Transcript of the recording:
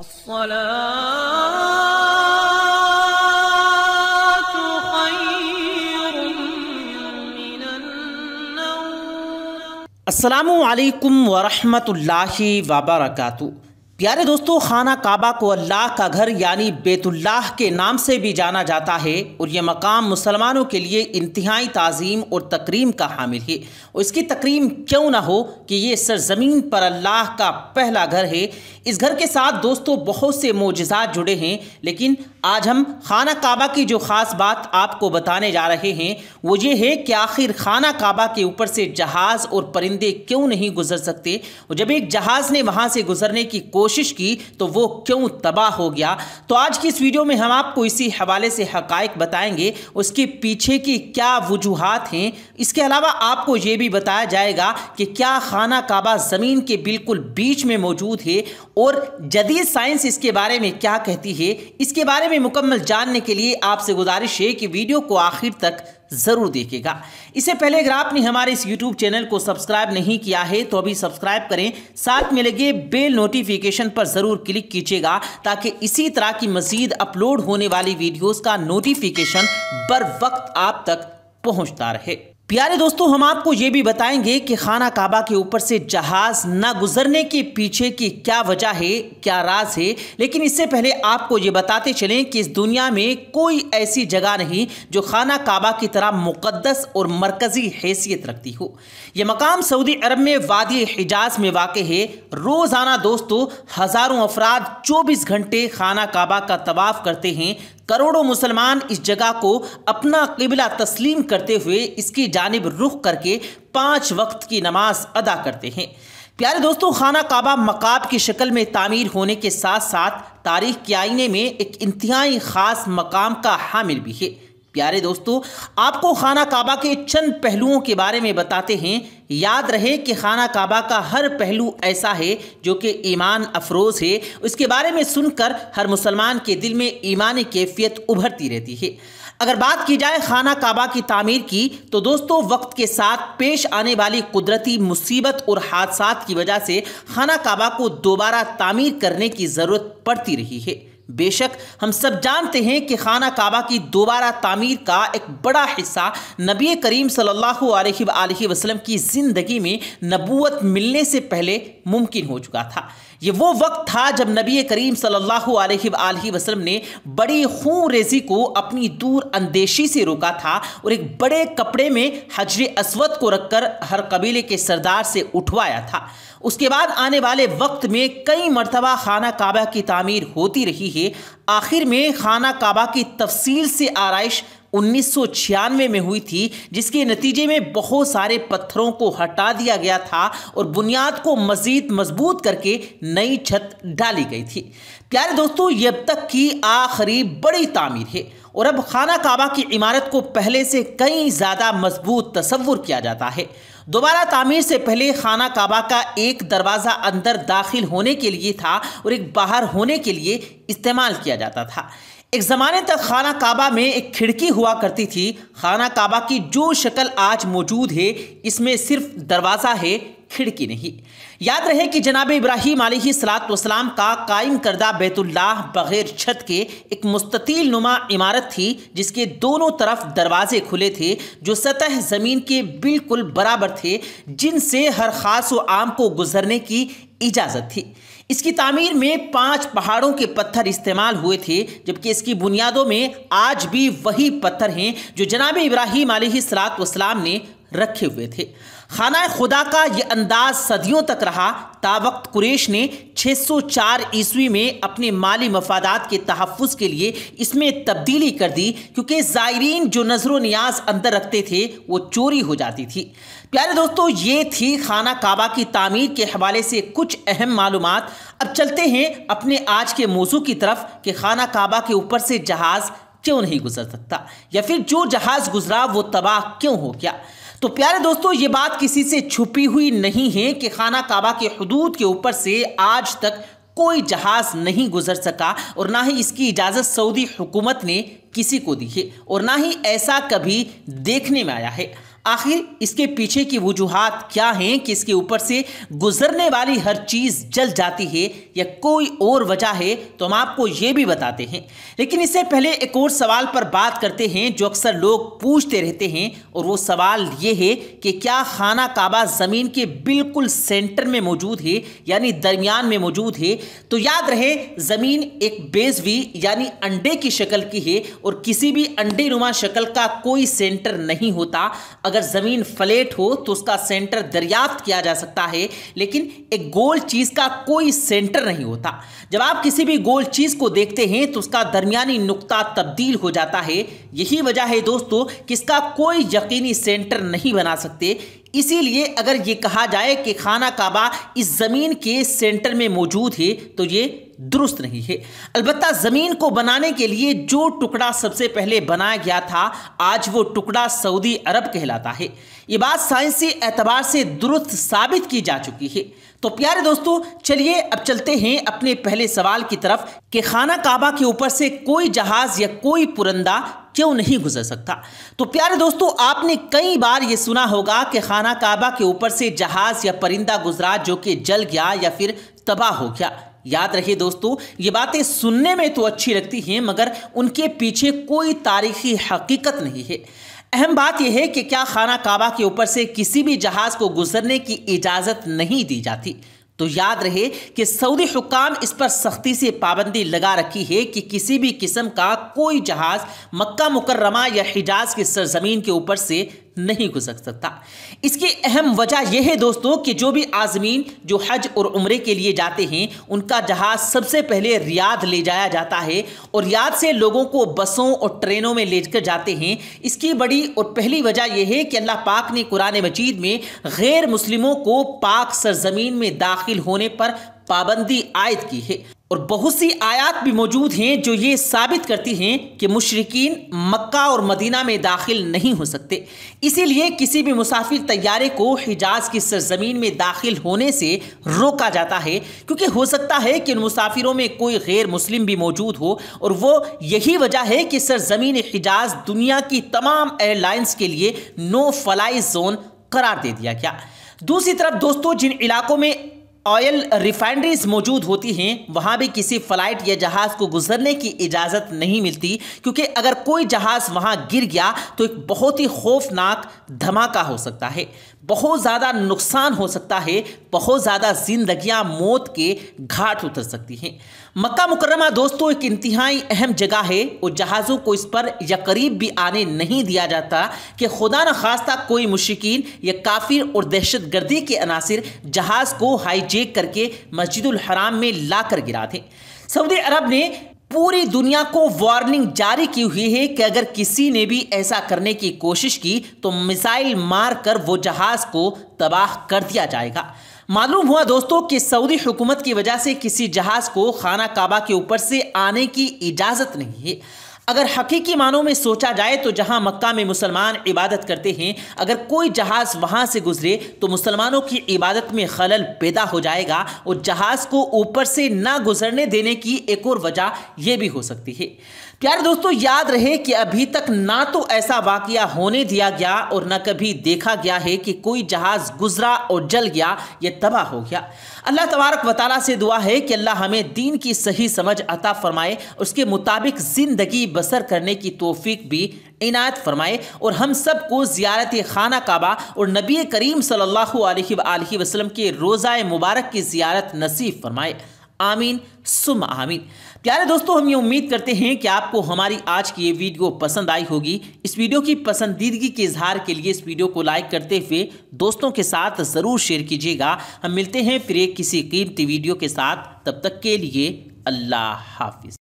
الصلاة خير من النوم السلام عليكم ورحمة الله وبركاته प्यारे दोस्तों खाना काबा को अल्लाह का घर यानी बेतुल्लाह के नाम से भी जाना जाता है और यह मकाम मुसलमानों के लिए इंतहाई तज़ीम और तकरीम का हामिल है और इसकी तकरीम क्यों ना हो कि ये सरजमीन पर अल्लाह का पहला घर है इस घर के साथ दोस्तों बहुत से मोजात जुड़े हैं लेकिन आज हम खाना काबा की जो ख़ास बात आपको बताने जा रहे हैं वो ये है कि आखिर खाना काबा के ऊपर से जहाज़ और परिंदे क्यों नहीं गुजर सकते और जब एक जहाज़ ने वहाँ से गुजरने की कोशिश की तो वो क्यों तबाह हो गया तो आज की इस वीडियो में हम आपको इसी हवाले से हकायक बताएंगे उसके पीछे की क्या वजूहत हैं इसके अलावा आपको ये भी बताया जाएगा कि क्या खाना काबा ज़मीन के बिल्कुल बीच में मौजूद है और जदीद साइंस इसके बारे में क्या कहती है इसके बारे में मुकम्मल जानने के लिए आपसे गुजारिश है कि वीडियो को आखिर तक ज़रूर देखेगा इससे पहले अगर आपने हमारे इस यूट्यूब चैनल को सब्सक्राइब नहीं किया है तो अभी सब्सक्राइब करें साथ में लगे बेल नोटिफिकेशन पर ज़रूर क्लिक कीजिएगा ताकि इसी तरह की मजीद अपलोड होने वाली वीडियोज़ का नोटिफिकेशन बर वक्त आप तक पहुंचता रहे प्यारे दोस्तों हम आपको ये भी बताएंगे कि खाना काबा के ऊपर से जहाज न गुजरने के पीछे की क्या वजह है क्या राज है लेकिन इससे पहले आपको ये बताते चलें कि इस दुनिया में कोई ऐसी जगह नहीं जो खाना काबा की तरह मुकद्दस और मरकज़ी हैसियत रखती हो यह मकाम सऊदी अरब में वादी हिजाज में वाक़ है रोज़ाना दोस्तों हज़ारों अफराद चौबीस घंटे खाना काबा का तवाफ़ करते हैं करोड़ों मुसलमान इस जगह को अपना किबला तस्लीम करते हुए इसकी जानब रुख करके पाँच वक्त की नमाज अदा करते हैं प्यारे दोस्तों खाना काबा मकाब की शक्ल में तामीर होने के साथ साथ तारीख के आईने में एक इंतहाई ख़ास मकाम का हामिल भी है प्यारे दोस्तों आपको खाना काबा के चंद पहलुओं के बारे में बताते हैं याद रहे कि खाना काबा का हर पहलू ऐसा है जो कि ईमान अफरोज़ है उसके बारे में सुनकर हर मुसलमान के दिल में ईमानी कैफियत उभरती रहती है अगर बात की जाए खाना काबा की तामीर की तो दोस्तों वक्त के साथ पेश आने वाली कुदरती मुसीबत और हादसा की वजह से खाना काबा को दोबारा तामीर करने की ज़रूरत पड़ती रही है बेशक हम सब जानते हैं कि खाना काबा की दोबारा तामीर का एक बड़ा हिस्सा नबी करीम सल्लल्लाहु अलैहि वसल्लम की ज़िंदगी में नबूत मिलने से पहले मुमकिन हो चुका था ये वो वक्त था जब नबी करीम सल्लल्लाहु अलैहि वसल्लम ने बड़ी खून रेजी को अपनी दूर अंदेशी से रोका था और एक बड़े कपड़े में हजर असवद को रखकर हर कबीले के सरदार से उठवाया था उसके बाद आने वाले वक्त में कई मरतबा खाना काबा की तामीर होती रही है आखिर में खाना काबा की तफसील से आरइश उन्नीस में हुई थी जिसके नतीजे में बहुत सारे पत्थरों को हटा दिया गया था और बुनियाद को मजीद मजबूत करके नई छत डाली गई थी प्यारे दोस्तों ये अब तक की आखिरी बड़ी तामीर है और अब खाना काबा की इमारत को पहले से कई ज़्यादा मजबूत तस्वुर किया जाता है दोबारा तामीर से पहले खाना काबा का एक दरवाज़ा अंदर दाखिल होने के लिए था और एक बाहर होने के लिए इस्तेमाल किया जाता था एक ज़माने तक खाना काबा में एक खिड़की हुआ करती थी खाना काबा की जो शक्ल आज मौजूद है इसमें सिर्फ दरवाज़ा है खिड़की नहीं याद रहे कि जनाब इब्राहिम सलाम का कायम करदा बैतुल्लाह बग़ैर छत के एक मुस्ततील नुमा इमारत थी जिसके दोनों तरफ दरवाजे खुले थे जो सतह ज़मीन के बिल्कुल बराबर थे जिनसे हर ख़ास व आम को गुजरने की इजाज़त थी इसकी तामीर में पांच पहाड़ों के पत्थर इस्तेमाल हुए थे जबकि इसकी बुनियादों में आज भी वही पत्थर हैं जो जनाब इब्राहिम सलात वसलाम ने रखे हुए थे खाना खुदा का ये अंदाज सदियों तक रहा ताबक्त कुरेश ने 604 ईस्वी में अपने माली मफादात के तहफ़ के लिए इसमें तब्दीली कर दी क्योंकि ज़ायरीन जो नजर न्याज अंदर रखते थे वो चोरी हो जाती थी प्यारे दोस्तों ये थी खाना काबा की तामीर के हवाले से कुछ अहम मालूम अब चलते हैं अपने आज के मौजू की तरफ कि खाना काबा के ऊपर से जहाज़ क्यों नहीं गुजर सकता या फिर जो जहाज़ गुजरा वो तबाह क्यों हो गया तो प्यारे दोस्तों ये बात किसी से छुपी हुई नहीं है कि खाना काबा के हदूद के ऊपर से आज तक कोई जहाज़ नहीं गुजर सका और ना ही इसकी इजाज़त सऊदी हुकूमत ने किसी को दी है और ना ही ऐसा कभी देखने में आया है आखिर इसके पीछे की वजूहत क्या हैं कि इसके ऊपर से गुजरने वाली हर चीज़ जल जाती है या कोई और वजह है तो हम आपको ये भी बताते हैं लेकिन इससे पहले एक और सवाल पर बात करते हैं जो अक्सर लोग पूछते रहते हैं और वो सवाल ये है कि क्या खाना काबा ज़मीन के बिल्कुल सेंटर में मौजूद है यानी दरमियान में मौजूद है तो याद रहे ज़मीन एक बेजवी यानी अंडे की शक्ल की है और किसी भी अंडे नुमा शक्ल का कोई सेंटर नहीं होता अगर अगर ज़मीन फ्लेट हो तो उसका सेंटर दरियाफ्त किया जा सकता है लेकिन एक गोल चीज़ का कोई सेंटर नहीं होता जब आप किसी भी गोल चीज़ को देखते हैं तो उसका दरमियानी नुकता तब्दील हो जाता है यही वजह है दोस्तों कि इसका कोई यकीनी सेंटर नहीं बना सकते इसीलिए अगर ये कहा जाए कि खाना काबा इस ज़मीन के सेंटर में मौजूद है तो ये दुरुस्त नहीं है अलबत् ज़मीन को बनाने के लिए जो टुकड़ा सबसे पहले बनाया गया था आज वो टुकड़ा सऊदी अरब कहलाता है ये बात साइंसी एतबार से दुरुस्त साबित की जा चुकी है तो प्यारे दोस्तों चलिए अब चलते हैं अपने पहले सवाल की तरफ कि खाना काबा के ऊपर से कोई जहाज़ या कोई पुरंदा क्यों नहीं गुजर सकता तो प्यारे दोस्तों आपने कई बार ये सुना होगा कि खाना काबा के ऊपर से जहाज़ या परिंदा गुजरा जो कि जल गया या फिर तबाह हो गया याद रखिए दोस्तों ये बातें सुनने में तो अच्छी लगती हैं मगर उनके पीछे कोई तारीखी हकीकत नहीं है अहम बात यह है कि क्या खाना काबा के ऊपर से किसी भी जहाज़ को गुजरने की इजाज़त नहीं दी जाती तो याद रहे कि सऊदी हुकाम इस पर सख्ती से पाबंदी लगा रखी है कि किसी भी किस्म का कोई जहाज़ मक्का मुकर्रमा या हिजाज की सरजमीन के ऊपर से नहीं गुजर सकता इसकी अहम वजह यह है दोस्तों कि जो भी आज़मीन जो हज और उम्र के लिए जाते हैं उनका जहाज़ सबसे पहले रियाद ले जाया जाता है और रियाद से लोगों को बसों और ट्रेनों में लेकर जाते हैं इसकी बड़ी और पहली वजह यह है कि अल्लाह पाक ने कुरान मजीद में गैर मुस्लिमों को पाक सरजमीन में दाखिल होने पर पाबंदी आयद की है और बहुत सी आयात भी मौजूद हैं जो ये साबित करती हैं कि मुशरकिन मक्का और मदीना में दाखिल नहीं हो सकते इसीलिए किसी भी मुसाफिर तैयारे को हिजाज की सरजमीन में दाखिल होने से रोका जाता है क्योंकि हो सकता है कि उन मुसाफिरों में कोई गैर मुस्लिम भी मौजूद हो और वो यही वजह है कि सरजमीन हिजाज दुनिया की तमाम एयरलाइंस के लिए नो फ्लाई जोन करार दे दिया गया दूसरी तरफ दोस्तों जिन इलाकों में ऑयल रिफाइनरीज मौजूद होती हैं वहाँ भी किसी फ्लाइट या जहाज़ को गुजरने की इजाज़त नहीं मिलती क्योंकि अगर कोई जहाज़ वहाँ गिर गया तो एक बहुत ही खौफनाक धमाका हो सकता है बहुत ज़्यादा नुकसान हो सकता है बहुत ज़्यादा जिंदगियां मौत के घाट उतर सकती हैं मक्का मुकरमा दोस्तों एक इंतहाई अहम जगह है और जहाज़ों को इस पर या करीब भी आने नहीं दिया जाता कि खुदा न खास्ता कोई मुश्किन या काफिर और दहशत गर्दी के अनासर जहाज़ को हाईजेक करके मस्जिद हराम में ला कर गिरा दें सऊदी अरब ने पूरी दुनिया को वार्निंग जारी की हुई है कि अगर किसी ने भी ऐसा करने की कोशिश की तो मिसाइल मार कर वो जहाज को तबाह कर दिया जाएगा मालूम हुआ दोस्तों कि सऊदी हुकूमत की वजह से किसी जहाज को खाना काबा के ऊपर से आने की इजाज़त नहीं है अगर हकीकी मानों में सोचा जाए तो जहां मक्का में मुसलमान इबादत करते हैं अगर कोई जहाज़ वहां से गुजरे तो मुसलमानों की इबादत में खलल पैदा हो जाएगा और जहाज़ को ऊपर से ना गुजरने देने की एक और वजह यह भी हो सकती है प्यारे दोस्तों याद रहे कि अभी तक ना तो ऐसा वाकया होने दिया गया और ना कभी देखा गया है कि कोई जहाज़ गुजरा और जल गया ये तबाह हो गया अल्लाह तबारक वाली से दुआ है कि अल्लाह हमें दीन की सही समझ अता फरमाए उसके मुताबिक ज़िंदगी बसर करने की तोफ़ी भी इनायत फरमाए और हम सब को ज़्यारत खाना काबा और नबी करीम सल्ला वसलम के रोज़ा मुबारक की ज़्यारत नसीब फरमाए आमीन सुम आमीन प्यारे दोस्तों हम ये उम्मीद करते हैं कि आपको हमारी आज की ये वीडियो पसंद आई होगी इस वीडियो की पसंदीदगी के इजहार के लिए इस वीडियो को लाइक करते हुए दोस्तों के साथ ज़रूर शेयर कीजिएगा हम मिलते हैं फिर एक किसी कीमती वीडियो के साथ तब तक के लिए अल्लाह हाफिज़